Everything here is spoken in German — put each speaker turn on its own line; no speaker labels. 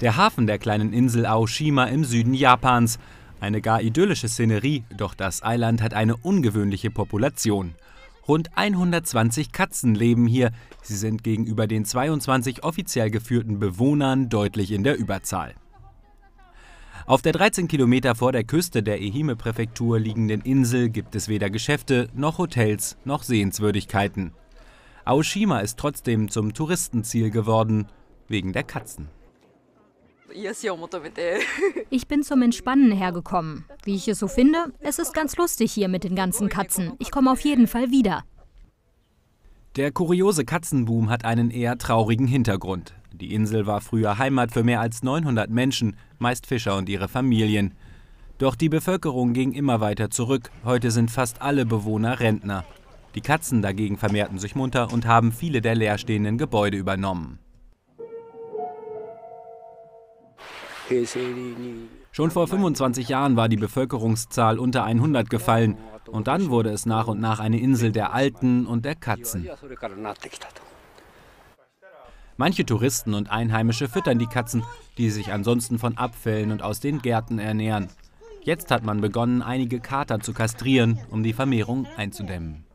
der Hafen der kleinen Insel Aoshima im Süden Japans. Eine gar idyllische Szenerie, doch das Eiland hat eine ungewöhnliche Population. Rund 120 Katzen leben hier. Sie sind gegenüber den 22 offiziell geführten Bewohnern deutlich in der Überzahl. Auf der 13 Kilometer vor der Küste der Ehime-Präfektur liegenden Insel gibt es weder Geschäfte noch Hotels noch Sehenswürdigkeiten. Aoshima ist trotzdem zum Touristenziel geworden, wegen der Katzen.
Ich bin zum Entspannen hergekommen. Wie ich es so finde, es ist ganz lustig hier mit den ganzen Katzen. Ich komme auf jeden Fall wieder.
Der kuriose Katzenboom hat einen eher traurigen Hintergrund. Die Insel war früher Heimat für mehr als 900 Menschen, meist Fischer und ihre Familien. Doch die Bevölkerung ging immer weiter zurück. Heute sind fast alle Bewohner Rentner. Die Katzen dagegen vermehrten sich munter und haben viele der leerstehenden Gebäude übernommen. Schon vor 25 Jahren war die Bevölkerungszahl unter 100 gefallen und dann wurde es nach und nach eine Insel der Alten und der Katzen. Manche Touristen und Einheimische füttern die Katzen, die sich ansonsten von Abfällen und aus den Gärten ernähren. Jetzt hat man begonnen, einige Kater zu kastrieren, um die Vermehrung einzudämmen.